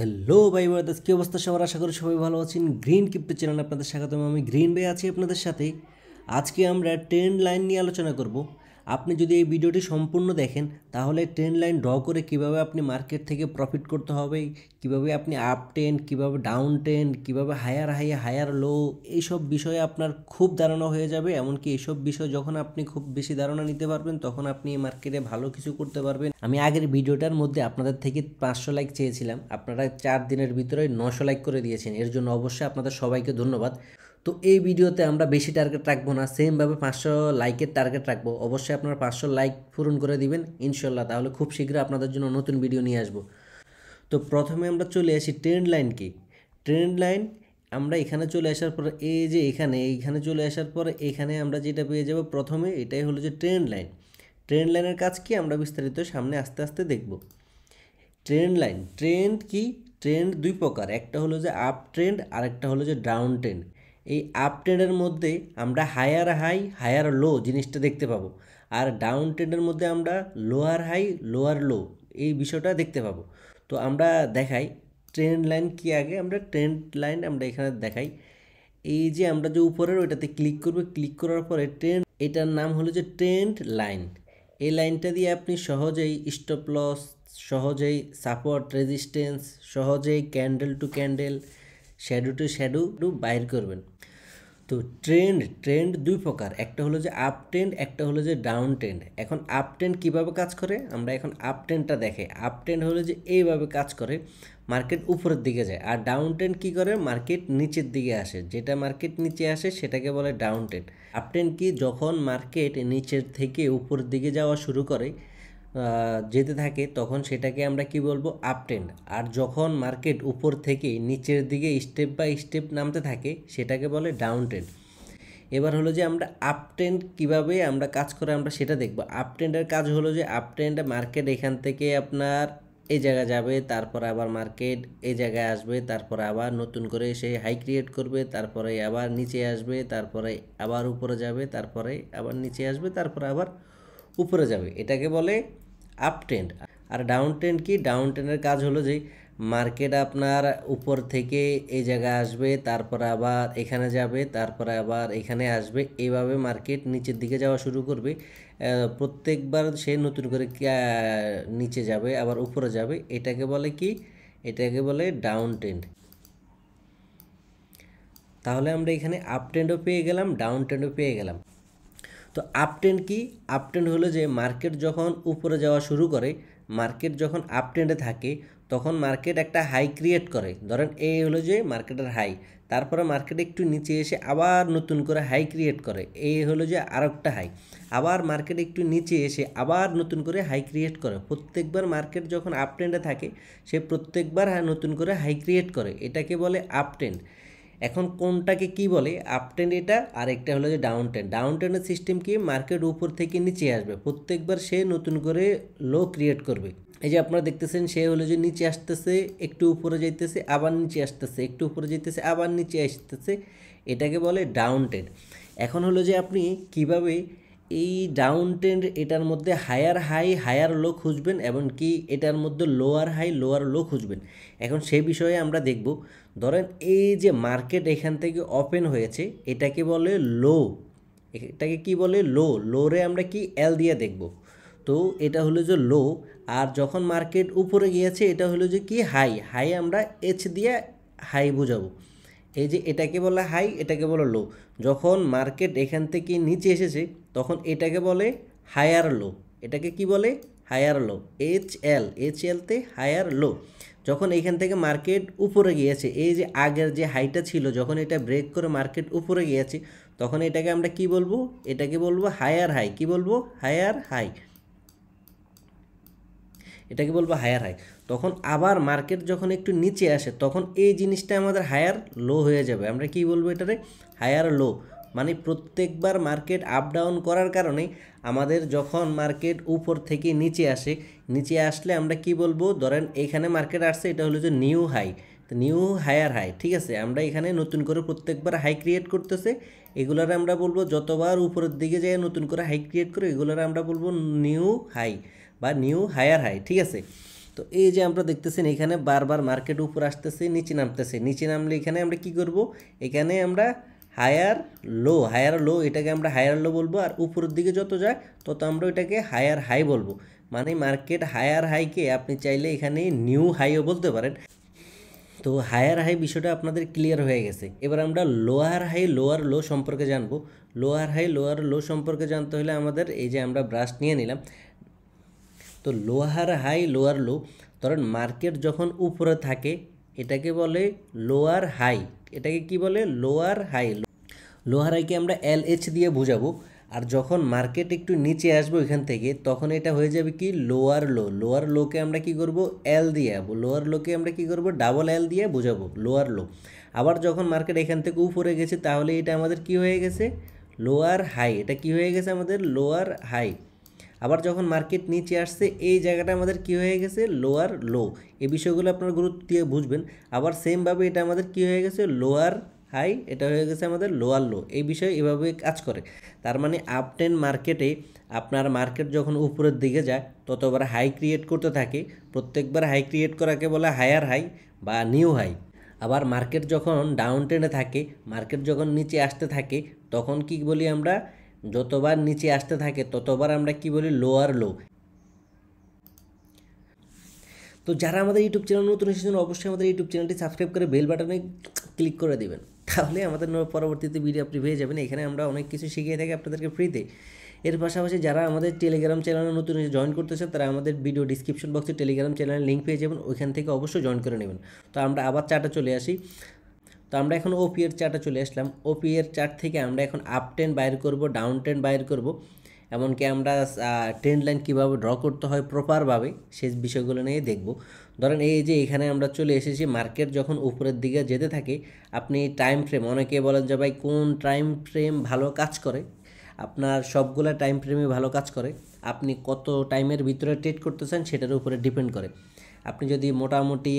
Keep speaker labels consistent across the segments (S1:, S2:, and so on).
S1: hello ভাই brothers কী অবস্থা সবার আশা করি সবাই ভালো আছেন গ্রিন কিপ্টো চ্যানেল আপনাদের স্বাগতম আমি গ্রিন ভাই আছি আপনাদের সাথে আজকে আমরা ট্রেন লাইন নিয়ে আলোচনা করব আপনি যদি এই ভিডিওটি সম্পূর্ণ দেখেন তাহলে ট্রেন্ড লাইন ড্র করে কিভাবে আপনি মার্কেট থেকে প্রফিট করতে হবে কিভাবে আপনি আপ ট্রেন্ড কিভাবে ডাউন ট্রেন্ড কিভাবে হায়ার হাই হায়ার লো এইসব বিষয়ে আপনার খুব ধারণা হয়ে যাবে এমনকি এইসব বিষয় যখন আপনি খুব বেশি ধারণা নিতে পারবেন তখন আপনি এই মার্কেটে ভালো কিছু করতে পারবেন আমি আগের ভিডিওটার মধ্যে আপনাদের থেকে পাঁচশো লাইক চেয়েছিলাম আপনারা চার দিনের ভিতরে নশো লাইক করে দিয়েছেন এর জন্য অবশ্যই আপনাদের সবাইকে ধন্যবাদ তো এই ভিডিওতে আমরা বেশি টার্গেট রাখবো না সেমভাবে পাঁচশো লাইকের টার্গেট রাখবো অবশ্যই আপনারা পাঁচশো লাইক পূরণ করে দিবেন ইনশাল্লাহ তাহলে খুব শীঘ্রই আপনাদের জন্য নতুন ভিডিও নিয়ে আসবো তো প্রথমে আমরা চলে আসি ট্রেন্ড লাইন কি ট্রেন্ড লাইন আমরা এখানে চলে আসার পর এই যে এখানে এইখানে চলে আসার পর এখানে আমরা যেটা পেয়ে যাব প্রথমে এটাই হলো যে ট্রেন্ড লাইন ট্রেন্ড লাইনের কাজ কি আমরা বিস্তারিত সামনে আস্তে আস্তে দেখব ট্রেন্ড লাইন ট্রেন্ড কি ট্রেন্ড দুই প্রকার একটা হলো যে আপ ট্রেন্ড আরেকটা হলো যে ডাউন ট্রেন্ড এই আপ ট্রেন্ডের মধ্যে আমরা হায়ার হাই হায়ার লো জিনিসটা দেখতে পাবো আর ডাউন ট্রেন্ডের মধ্যে আমরা লোয়ার হাই লোয়ার লো এই বিষয়টা দেখতে পাবো তো আমরা দেখাই ট্রেন্ড লাইন কি আগে আমরা ট্রেন্ড লাইন আমরা এখানে দেখাই এই যে আমরা যে উপরের ওইটাতে ক্লিক করবো ক্লিক করার পরে ট্রেন্ড এটার নাম হলো যে ট্রেন্ড লাইন এই লাইনটা দিয়ে আপনি সহজেই স্টপ লস সহজেই সাপোর্ট রেজিস্ট্যান্স সহজেই candle to candle shadow to shadow to বাইর করবেন তো ট্রেন্ড ট্রেন্ড দুই প্রকার একটা হলো যে আপ ট্রেন্ড একটা হলো যে ডাউন ট্রেন্ড এখন আপ ট্রেন্ড কীভাবে কাজ করে আমরা এখন আপ ট্রেন্ডটা দেখে আপ ট্রেন্ড হলো যে এইভাবে কাজ করে মার্কেট উপরের দিকে যায় আর ডাউন ট্রেন্ড কী করে মার্কেট নিচের দিকে আসে যেটা মার্কেট নিচে আসে সেটাকে বলে ডাউন ট্রেন্ড আপ ট্রেন্ড কি যখন মার্কেট নিচের থেকে উপরের দিকে যাওয়া শুরু করে যেতে থাকে তখন সেটাকে আমরা কি বলবো আপ আর যখন মার্কেট উপর থেকে নিচের দিকে স্টেপ বাই স্টেপ নামতে থাকে সেটাকে বলে ডাউন ট্রেন্ড এবার হলো যে আমরা আপ কিভাবে কীভাবে আমরা কাজ করে আমরা সেটা দেখব আপ ট্রেন্ডের কাজ হলো যে আপ ট্রেন্ড মার্কেট এখান থেকে আপনার এই জায়গায় যাবে তারপর আবার মার্কেট এই জায়গায় আসবে তারপরে আবার নতুন করে সে হাই ক্রিয়েট করবে তারপরে আবার নিচে আসবে তারপরে আবার উপরে যাবে তারপরে আবার নিচে আসবে তারপরে আবার উপরে যাবে এটাকে বলে আপ ট্রেন্ড আর ডাউন ট্রেন্ড কি ডাউন ট্রেন্ডের কাজ হলো যে মার্কেট আপনার উপর থেকে এই জায়গায় আসবে তারপরে আবার এখানে যাবে তারপরে আবার এখানে আসবে এইভাবে মার্কেট নিচের দিকে যাওয়া শুরু করবে প্রত্যেকবার সে নতুন করে নিচে যাবে আবার উপরে যাবে এটাকে বলে কি এটাকে বলে ডাউন ট্রেন্ড তাহলে আমরা এখানে আপ ট্রেন্ডও পেয়ে গেলাম ডাউন ট্রেন্ডও পেয়ে গেলাম তো আপটেন্ড কি আপটেন্ড হলো যে মার্কেট যখন উপরে যাওয়া শুরু করে মার্কেট যখন আপটেন্ডে থাকে তখন মার্কেট একটা হাই ক্রিয়েট করে ধরেন এই হলো যে মার্কেটের হাই তারপরে মার্কেট একটু নিচে এসে আবার নতুন করে হাই ক্রিয়েট করে এই হলো যে আর একটা হাই আবার মার্কেট একটু নিচে এসে আবার নতুন করে হাই ক্রিয়েট করে প্রত্যেকবার মার্কেট যখন আপটেন্ডে থাকে সে প্রত্যেকবার হ্যাঁ নতুন করে হাই ক্রিয়েট করে এটাকে বলে আপটেন্ড এখন কোনটাকে কি বলে আপটেন এটা আর একটা হলো যে ডাউন টেন ডাউন টেনের সিস্টেম কি মার্কেট উপর থেকে নিচে আসবে প্রত্যেকবার সে নতুন করে লো ক্রিয়েট করবে এই যে আপনারা দেখতেছেন সে হলো যে নিচে আসতেছে একটু উপরে যাইতেছে আবার নিচে আসতেছে একটু উপরে যাইতেছে আবার নিচে আসতেছে এটাকে বলে ডাউন টেন এখন হলো যে আপনি কিভাবে এই ডাউন ট্রেন্ড এটার মধ্যে হায়ার হাই হায়ার লো খুঁজবেন এবং কি এটার মধ্যে লোয়ার হাই লোয়ার লো খুঁজবেন এখন সে বিষয়ে আমরা দেখব ধরেন এই যে মার্কেট এখান থেকে ওপেন হয়েছে এটাকে বলে লো এটাকে কি বলে লো লোরে আমরা কি এল দিয়ে দেখব তো এটা হলো যে লো আর যখন মার্কেট উপরে গিয়েছে এটা হলো যে কি হাই হাই আমরা এইচ দিয়ে হাই বোঝাবো এই যে এটাকে বলা হাই এটাকে বলা লো যখন মার্কেট এখান থেকে নিচে এসেছে তখন এটাকে বলে হায়ার লো এটাকে কি বলে higher low H L H এলতে হায়ার লো যখন এখান থেকে মার্কেট উপরে গিয়েছে এই যে আগের যে হাইটা ছিল যখন এটা ব্রেক করে মার্কেট উপরে গিয়েছে তখন এটাকে আমরা কি বলবো এটাকে বলবো হায়ার হাই কি বলবো হায়ার হাই এটাকে বলবো হায়ার হাই তখন আবার মার্কেট যখন একটু নিচে আসে তখন এই জিনিসটা আমাদের হায়ার লো হয়ে যাবে আমরা কি বলবো এটারে হায়ার লো মানে প্রত্যেকবার মার্কেট আপ ডাউন করার কারণে আমাদের যখন মার্কেট উপর থেকে নিচে আসে নিচে আসলে আমরা কি বলবো ধরেন এখানে মার্কেট আসছে এটা হলো যে নিউ হাই তো নিউ হায়ার হাই ঠিক আছে আমরা এখানে নতুন করে প্রত্যেকবার হাই ক্রিয়েট করতেছে এগুলার আমরা বলবো যতবার উপরের দিকে যায় নতুন করে হাই ক্রিয়েট করে এগুলার আমরা বলবো নিউ হাই বা নিউ হায়ার হাই ঠিক আছে তো এই যে আমরা দেখতেছেন এখানে বারবার মার্কেট উপর আসতেছে নিচে নামতেছে নিচে নামলে এখানে আমরা কি করব এখানে আমরা হায়ার লো হায়ার লো এটাকে আমরা হায়ার লো বলবো আর উপরের দিকে যত যায় তত আমরা এটাকে হায়ার হাই বলবো মানে মার্কেট হায়ার হাইকে আপনি চাইলে এখানে নিউ হাইও বলতে পারেন তো হায়ার হাই বিষয়টা আপনাদের ক্লিয়ার হয়ে গেছে এবার আমরা লোয়ার হাই লোয়ার লো সম্পর্কে জানবো লোয়ার হাই লোয়ার লো সম্পর্কে জানতে হলে আমাদের এই যে আমরা ব্রাশ নিয়ে নিলাম তো লোয়ার হাই লোয়ার লো ধরেন মার্কেট যখন উপরে থাকে এটাকে বলে লোয়ার হাই এটাকে কি বলে লোয়ার হাই লোয়ার হাইকে আমরা এল এইচ দিয়ে বোঝাবো আর যখন মার্কেট একটু নিচে আসবো এখান থেকে তখন এটা হয়ে যাবে কি লোয়ার লো লোয়ার লোকে আমরা কি করব এল দিয়ে লোয়ার লোকে আমরা কি করব ডাবল এল দিয়ে বোঝাবো লোয়ার লো আবার যখন মার্কেট এখান থেকে উপরে গেছে তাহলে এটা আমাদের কি হয়ে গেছে লোয়ার হাই এটা কি হয়ে গেছে আমাদের লোয়ার হাই আবার যখন মার্কেট নিচে আসছে এই জায়গাটা আমাদের কি হয়ে গেছে লোয়ার লো এই বিষয়গুলো আপনার গুরুত্ব দিয়ে বুঝবেন আবার সেমভাবে এটা আমাদের কি হয়ে গেছে লোয়ার হাই এটা হয়ে গেছে আমাদের লোয়ার লো এই বিষয়ে এভাবে কাজ করে তার মানে আপ টেন মার্কেটে আপনার মার্কেট যখন উপরের দিকে যায় ততবার হাই ক্রিয়েট করতে থাকে প্রত্যেকবার হাই ক্রিয়েট করাকে বলে হায়ার হাই বা নিউ হাই আবার মার্কেট যখন ডাউন টেনে থাকে মার্কেট যখন নিচে আসতে থাকে তখন কি বলি আমরা যতবার নিচে আসতে থাকে ততবার আমরা কি বলি লোয়ার লো তো যারা আমাদের ইউটিউব চ্যানেল নতুন এসেছেন অবশ্যই আমাদের ইউটিউব চ্যানেলটি সাবস্ক্রাইব করে বেল বাটনে ক্লিক করে দেবেন তাহলে আমাদের পরবর্তীতে ভিডিও আপনি পেয়ে যাবেন এখানে আমরা অনেক কিছু শিখিয়ে থাকি আপনাদেরকে ফ্রিতে এর পাশাপাশি যারা আমাদের টেলিগ্রাম চ্যানেলে নতুন জয়েন করতেছেন তারা আমাদের ভিডিও ডিসক্রিপশন বক্সে টেলিগ্রাম চ্যানেলের লিঙ্ক পেয়ে যাবেন ওইখান থেকে অবশ্যই জয়েন করে নেবেন তো আমরা আবার চাটা চলে আসি তো আমরা এখন ওপি এর চার্টে চলে আসলাম ওপি এর চার্ট থেকে আমরা এখন আপ টেন বাইর করব ডাউন টেন বাইর করব এমনকি আমরা ট্রেন লাইন কীভাবে ড্র করতে হয় প্রপারভাবে সেই বিষয়গুলো নিয়ে দেখব ধরেন এই যে এখানে আমরা চলে এসেছি মার্কেট যখন উপরের দিকে যেতে থাকে আপনি টাইম ফ্রেম অনেকে বলেন যে ভাই কোন টাইম ফ্রেম ভালো কাজ করে আপনার সবগুলো টাইম ফ্রেমে ভালো কাজ করে আপনি কত টাইমের ভিতরে ট্রেড করতে চান সেটার উপরে ডিপেন্ড করে আপনি যদি মোটামুটি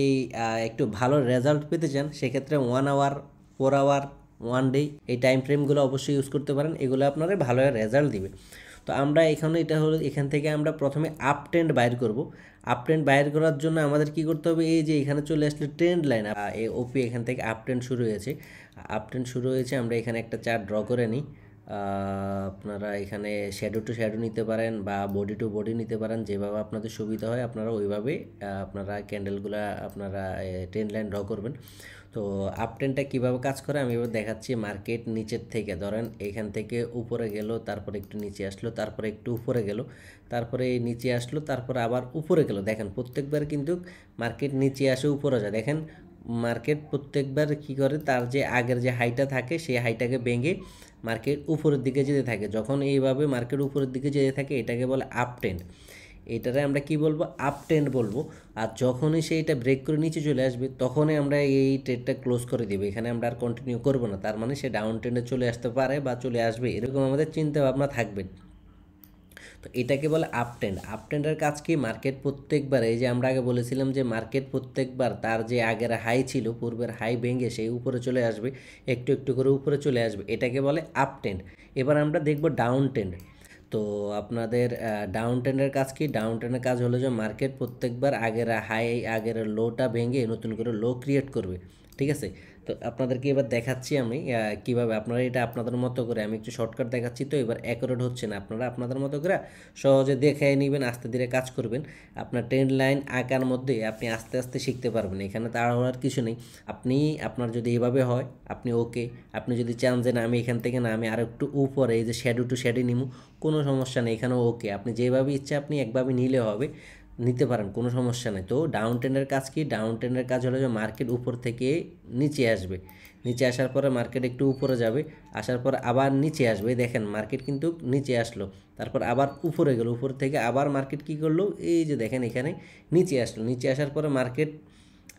S1: একটু ভালো রেজাল্ট পেতে চান সেক্ষেত্রে one hour four hour one day এই টাইম ফ্রেমগুলো অবশ্যই ইউজ করতে পারেন এগুলো আপনারা ভালো রেজাল্ট দিবে তো আমরা এখানে এটা হলো এখান থেকে আমরা প্রথমে আপ ট্রেন্ড বাইর করব আপ ট্রেন্ড বাইর করার জন্য আমাদের কি করতে হবে এই যে এখানে চলে আসলে ট্রেন্ড লাইন এই ওপি এখান থেকে আপ ট্রেন্ড শুরু হয়েছে আপ ট্রেন্ড শুরু হয়েছে আমরা এখানে একটা চার্ট ড্র করে নিই আপনারা এখানে শ্যাডো টু শ্যাডো নিতে পারেন বা বডি টু বডি নিতে পারেন যেভাবে আপনাদের সুবিধা হয় আপনারা ওইভাবেই আপনারা ক্যান্ডেলগুলো আপনারা ট্রেন লাইন ড্র করবেন তো আপ ট্রেনটা কীভাবে কাজ করে আমি এবার দেখাচ্ছি মার্কেট নিচের থেকে ধরেন এখান থেকে উপরে গেল তারপরে একটু নিচে আসলো তারপরে একটু উপরে গেল তারপরে নিচে আসলো তারপর আবার উপরে গেল দেখেন প্রত্যেকবার কিন্তু মার্কেট নিচে আসে উপরে যায় দেখেন মার্কেট প্রত্যেকবার কি করে তার যে আগের যে হাইটা থাকে সেই হাইটাকে ভেঙে মার্কেট উপরের দিকে যেতে থাকে যখন এইভাবে মার্কেট উপরের দিকে যেতে থাকে এটাকে বলে আপ ট্রেন্ড এটারে আমরা কি বলবো আপ ট্রেন্ড বলবো আর যখনই সেইটা ব্রেক করে নিচে চলে আসবে তখনই আমরা এই ট্রেডটা ক্লোজ করে দেবো এখানে আমরা আর কন্টিনিউ করবো না তার মানে সে ডাউন ট্রেন্ডে চলে আসতে পারে বা চলে আসবে এরকম আমাদের চিন্তা ভাবনা থাকবে তো এটাকে বলে আপটেন্ড আপটেন্ডের কাজ কি মার্কেট প্রত্যেকবার এই যে আমরা আগে বলেছিলাম যে মার্কেট প্রত্যেকবার তার যে আগের হাই ছিল পূর্বের হাই ভেঙে সেই উপরে চলে আসবে একটু একটু করে উপরে চলে আসবে এটাকে বলে আপটেন্ড এবার আমরা দেখব ডাউন টেন্ড তো আপনাদের ডাউন ট্রেন্ডের কাজ কি ডাউন ট্রেন্ডের কাজ হলো যে মার্কেট প্রত্যেকবার আগের হাই আগের লোটা ভেঙে নতুন করে লো ক্রিয়েট করবে ঠিক আছে তো আপনাদেরকে এবার দেখাচ্ছি আমি কিভাবে আপনারা এটা আপনাদের মতো করে আমি একটু শর্টকাট দেখাচ্ছি তো এবার অ্যাকোরেট হচ্ছে না আপনারা আপনাদের মতো করে সহজে দেখে নেবেন আস্তে ধীরে কাজ করবেন আপনার ট্রেন্ড লাইন আঁকার মধ্যে আপনি আস্তে আস্তে শিখতে পারবেন এখানে তাড়াহড়ার কিছু নেই আপনি আপনার যদি এভাবে হয় আপনি ওকে আপনি যদি চান যে না আমি এখান থেকে না আমি আরও একটু উপরে এই যে শ্যাডো টু শ্যাডে নিমু কোনো সমস্যা নেই এখানেও ওকে আপনি যেভাবে ইচ্ছা আপনি একভাবে নিলে হবে নিতে পারেন কোনো সমস্যা নেই তো ডাউন ট্রেনের কাজ কি ডাউন ট্রেনের কাজ হলো যে মার্কেট উপর থেকে নিচে আসবে নিচে আসার পরে মার্কেট একটু উপরে যাবে আসার পর আবার নিচে আসবে দেখেন মার্কেট কিন্তু নিচে আসলো তারপর আবার উপরে গেল উপর থেকে আবার মার্কেট কি করলো এই যে দেখেন এখানে নিচে আসলো নিচে আসার পরে মার্কেট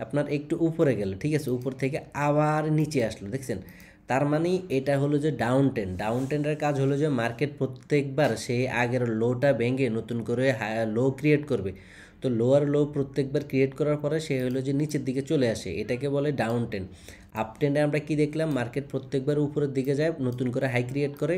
S1: আপনার একটু উপরে গেল ঠিক আছে উপর থেকে আবার নিচে আসলো দেখছেন তার মানে এটা হলো যে ডাউন টেন ডাউন টেনের কাজ হলো যে মার্কেট প্রত্যেকবার সেই আগের লোটা ভেঙে নতুন করে লো ক্রিয়েট করবে তো লোয়ার লো প্রত্যেকবার ক্রিয়েট করার পরে সে হলো যে নিচের দিকে চলে আসে এটাকে বলে ডাউন টেন আপ টেনে আমরা কি দেখলাম মার্কেট প্রত্যেকবার উপরের দিকে যায় নতুন করে হাই ক্রিয়েট করে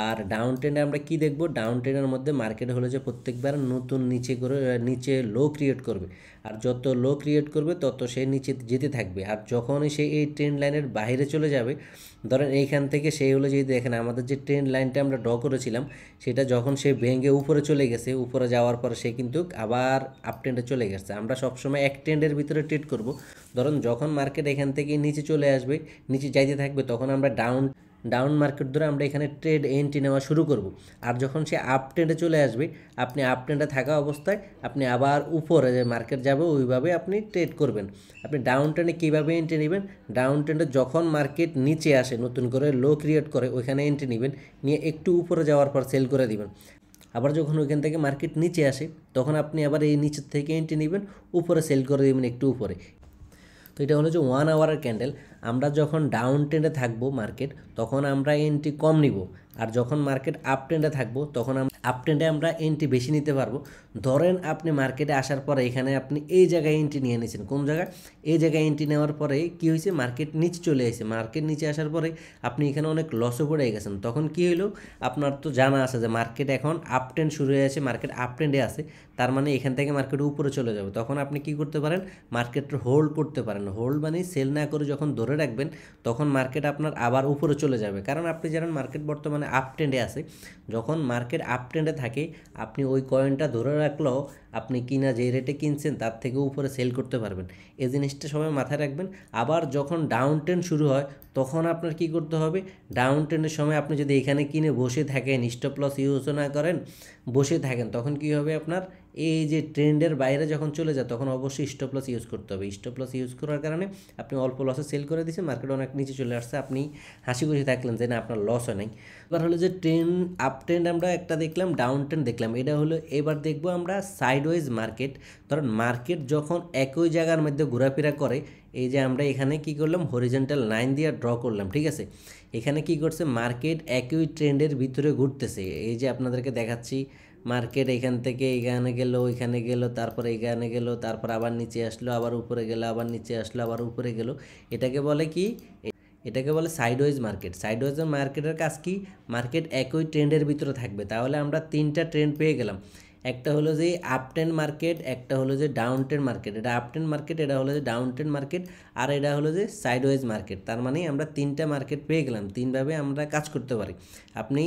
S1: আর ডাউন ট্রেন্ডে আমরা কি দেখব ডাউন ট্রেনের মধ্যে মার্কেট হলো যে প্রত্যেকবার নতুন নিচে করে নিচে লো ক্রিয়েট করবে আর যত লো ক্রিয়েট করবে তত সে নিচে যেতে থাকবে আর যখনই সে এই ট্রেন্ড লাইনের বাইরে চলে যাবে ধরেন এইখান থেকে সেই হলো যদি দেখেন আমাদের যে ট্রেন্ড লাইনটা আমরা ড্র করেছিলাম সেটা যখন সে ভেঙে উপরে চলে গেছে উপরে যাওয়ার পরে সে কিন্তু আবার আপ ট্রেন্ডে চলে গেছে আমরা সবসময় এক ট্রেন্ডের ভিতরে ট্রেড করব ধরুন যখন মার্কেট এখান থেকে নিচে চলে আসবে নিচে যাইতে থাকবে তখন আমরা ডাউন ডাউন মার্কেট ধরে আমরা এখানে ট্রেড এন্ট্রি নেওয়া শুরু করব আর যখন সে আপ ট্রেন্ডে চলে আসবে আপনি আপ ট্রেন্ডে থাকা অবস্থায় আপনি আবার উপরে যে মার্কেট যাবে ওইভাবে আপনি ট্রেড করবেন আপনি ডাউন ট্রেন্ডে কীভাবে এন্ট্রি নেবেন ডাউন ট্রেন্ডে যখন মার্কেট নিচে আসে নতুন করে লো ক্রিয়েট করে ওইখানে এন্ট্রি নেবেন নিয়ে একটু উপরে যাওয়ার পর সেল করে দিবেন আবার যখন ওইখান থেকে মার্কেট নিচে আসে তখন আপনি আবার এই নিচের থেকে এন্ট্রি নেবেন উপরে সেল করে দেবেন একটু উপরে তো এটা হলো যে ওয়ান আওয়ারের ক্যান্ডেল আমরা যখন ডাউন ট্রেন্ডে থাকবো মার্কেট তখন আমরা এন্ট্রি কম নিব আর যখন মার্কেট আপ ট্রেন্ডে থাকবো তখন আপ ট্রেন্ডে আমরা এন্ট্রি বেশি নিতে পারবো ধরেন আপনি মার্কেটে আসার পরে এখানে আপনি এই জায়গায় এন্ট্রি নিয়ে নিয়েছেন কোন জায়গায় এই জায়গায় এন্ট্রি নেওয়ার পরে কি হয়েছে মার্কেট নিচে চলে এসেছে মার্কেট নিচে আসার পরে আপনি এখানে অনেক লসও পড়ে গেছেন তখন কি হলো আপনার তো জানা আছে যে মার্কেট এখন আপ ট্রেন্ড শুরু হয়ে আছে মার্কেট আপ ট্রেন্ডে আছে তার মানে এখান থেকে মার্কেট উপরে চলে যাবে তখন আপনি কি করতে পারেন মার্কেট হোল্ড করতে পারেন হোল্ড মানে সেল না করে যখন ধরে ধরে রাখবেন তখন মার্কেট আপনার আবার উপরে চলে যাবে কারণ আপনি জানেন মার্কেট বর্তমানে আপ ট্রেন্ডে আছে যখন মার্কেট আপ ট্রেন্ডে থাকে আপনি ওই কয়েনটা ধরে রাখলেও আপনি কিনা যে রেটে কিনছেন তার থেকে উপরে সেল করতে পারবেন এই জিনিসটা সবাই মাথায় রাখবেন আবার যখন ডাউন ট্রেন্ড শুরু হয় তখন আপনার কি করতে হবে ডাউন ট্রেন্ডের সময় আপনি যদি এখানে কিনে বসে থাকেন স্টপ লস ইউজ না করেন বসে থাকেন তখন কি হবে আপনার এই যে ট্রেন্ডের বাইরে যখন চলে যায় তখন অবশ্যই স্টপ লস ইউজ করতে হবে স্টপ লস ইউজ করার কারণে আপনি অল্প লসে সেল করে দিয়েছেন মার্কেট অনেক নিচে চলে আসছে আপনি হাসি খুশি থাকলেন যে না আপনার লস হয় নাই এবার হলো যে ট্রেন আপ ট্রেন্ড আমরা একটা দেখলাম ডাউন ট্রেন্ড দেখলাম এটা হলো এবার দেখবো আমরা সাইডওয়াইজ মার্কেট ধরেন মার্কেট যখন একই জায়গার মধ্যে ঘোরাফেরা করে এই যে আমরা এখানে কি করলাম হরিজেন্টাল লাইন দিয়ে ড্র করলাম ঠিক আছে এখানে কি করছে মার্কেট একই ট্রেন্ডের ভিতরে ঘুরতেছে এই যে আপনাদেরকে দেখাচ্ছি মার্কেট এখান থেকে এখানে গেল ওইখানে গেল তারপর এখানে গেল তারপর আবার নিচে আসলো আবার উপরে গেল আবার নিচে আসলো আবার উপরে গেল এটাকে বলে কি এটাকে বলে সাইডওয়েজ মার্কেট সাইডওয়েজ মার্কেটের কাজ কি মার্কেট একই ট্রেন্ডের ভিতরে থাকবে তাহলে আমরা তিনটা ট্রেন্ড পেয়ে গেলাম একটা হলো যে আপটেন মার্কেট একটা হলো যে ডাউনটেন মার্কেট এটা আপটেন মার্কেট এটা হলো যে ডাউনটেন মার্কেট আর এটা হলো যে সাইডওয়েজ মার্কেট তার মানে আমরা তিনটা মার্কেট পেয়ে গেলাম তিনভাবে আমরা কাজ করতে পারি আপনি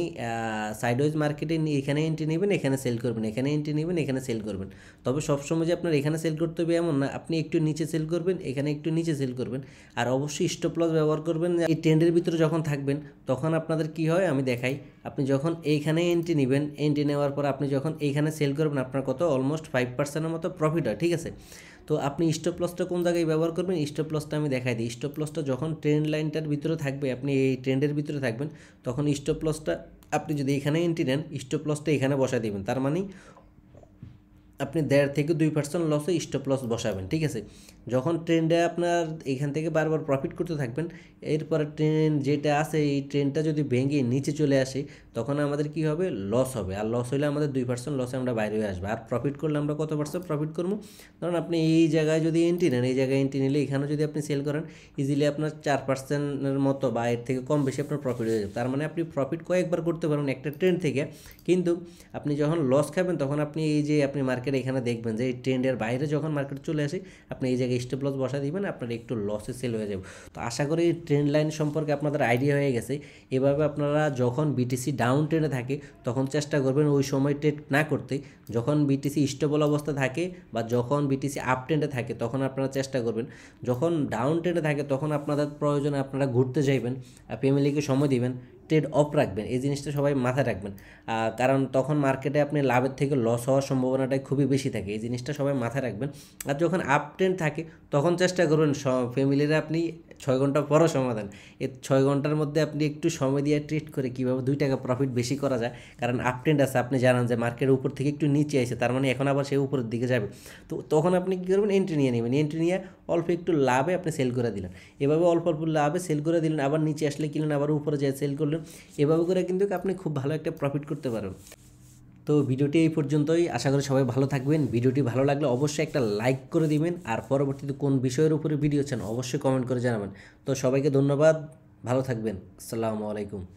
S1: সাইডওয়েজ মার্কেটে এখানে এন্ট্রি নেবেন এখানে সেল করবেন এখানে এন্ট্রি নেবেন এখানে সেল করবেন তবে সবসময় যে আপনার এখানে সেল করতে হবে এমন না আপনি একটু নিচে সেল করবেন এখানে একটু নিচে সেল করবেন আর অবশ্যই স্টপ লস ব্যবহার করবেন এই ট্রেন্ডের ভিতরে যখন থাকবেন তখন আপনাদের কি হয় আমি দেখাই আপনি যখন এইখানে এন্ট্রি নেবেন এন্ট্রি নেওয়ার পর আপনি যখন এইখানে সেল সেল করবেন আপনার কত অলমোস্ট ফাইভ পার্সেন্টের মতো প্রফিট হয় ঠিক আছে তো আপনি স্টপ লসটা কোন জায়গায় ব্যবহার করবেন স্টপ লসটা আমি দেখাই দিই স্টপ লসটা যখন ট্রেন্ড লাইনটার ভিতরে থাকবে আপনি এই ট্রেন্ডের ভিতরে থাকবেন তখন স্টপ লসটা আপনি যদি এখানে এন্ট্রি নেন স্টপ লসটা এখানে বসায় দেবেন তার মানে আপনি দেড় থেকে দুই পার্সেন্ট লসে স্টপ লস বসাবেন ঠিক আছে যখন ট্রেনটা আপনার এখান থেকে বারবার প্রফিট করতে থাকবেন এরপর ট্রেন যেটা আছে এই ট্রেনটা যদি ভেঙে নিচে চলে আসে তখন আমাদের কি হবে লস হবে আর লস হলে আমাদের দুই পার্সেন্ট লসে আমরা বাইরে হয়ে আসবো আর প্রফিট করলে আমরা কত পার্সেন্ট প্রফিট করবো ধরুন আপনি এই জায়গায় যদি এন্ট্রি নেন এই জায়গায় এন্ট্রি নিলে এখানে যদি আপনি সেল করেন ইজিলি আপনার চার পার্সেন্টের মতো বা এর থেকে কম বেশি আপনার প্রফিট হয়ে যাবে তার মানে আপনি প্রফিট কয়েকবার করতে পারবেন একটা ট্রেন থেকে কিন্তু আপনি যখন লস খাবেন তখন আপনি এই যে আপনি মার্কেট এখানে দেখবেন যে এই ট্রেন্ডের বাইরে যখন মার্কেট চলে আসে আপনি এই জায়গায় স্টপ লস বসা দিবেন আপনার একটু লসে সেল হয়ে যাবে তো আশা করি ট্রেন্ড লাইন সম্পর্কে আপনাদের আইডিয়া হয়ে গেছে এভাবে আপনারা যখন বিটিসি ডাউন ট্রেনে থাকে তখন চেষ্টা করবেন ওই সময় ট্রেড না করতে যখন বিটিসি স্টেবল অবস্থা থাকে বা যখন বিটিসি আপ ট্রেন্ডে থাকে তখন আপনারা চেষ্টা করবেন যখন ডাউন ট্রেন্ডে থাকে তখন আপনাদের প্রয়োজনে আপনারা ঘুরতে যাইবেন ফ্যামিলিকে সময় দিবেন ট্রেড অফ রাখবেন এই জিনিসটা সবাই মাথায় রাখবেন কারণ তখন মার্কেটে আপনি লাভের থেকে লস হওয়ার সম্ভাবনাটাই খুবই বেশি থাকে এই জিনিসটা সবাই মাথায় রাখবেন আর যখন আপ ট্রেন্ড থাকে তখন চেষ্টা করবেন ফ্যামিলিরা আপনি ছয় ঘন্টা পরও সমাধান এ ছয় ঘন্টার মধ্যে আপনি একটু সময় দিয়ে ট্রেড করে কীভাবে দুই টাকা প্রফিট বেশি করা যায় কারণ আপ ট্রেন্ড আছে আপনি জানান যে মার্কেটের উপর থেকে একটু নিচে আসে তার মানে এখন আবার সে উপরের দিকে যাবে তো তখন আপনি কী করবেন এন্ট্রি নিয়ে নেবেন এন্ট্রি নিয়ে অল্প একটু লাভে আপনি সেল করে দিলেন এভাবে অল্প অল্প লাভে সেল করে দিলেন আবার নিচে আসলে কিনলেন আবার উপরে যায় সেল করলেন এভাবে করে কিন্তু আপনি খুব ভালো একটা প্রফিট করতে পারবেন তো ভিডিওটি এই পর্যন্তই আশা করি সবাই ভালো থাকবেন ভিডিওটি ভালো লাগলে অবশ্যই একটা লাইক করে দিবেন আর পরবর্তীতে কোন বিষয়ের উপরে ভিডিও চান অবশ্যই কমেন্ট করে জানাবেন তো সবাইকে ধন্যবাদ ভালো থাকবেন আসসালামু আলাইকুম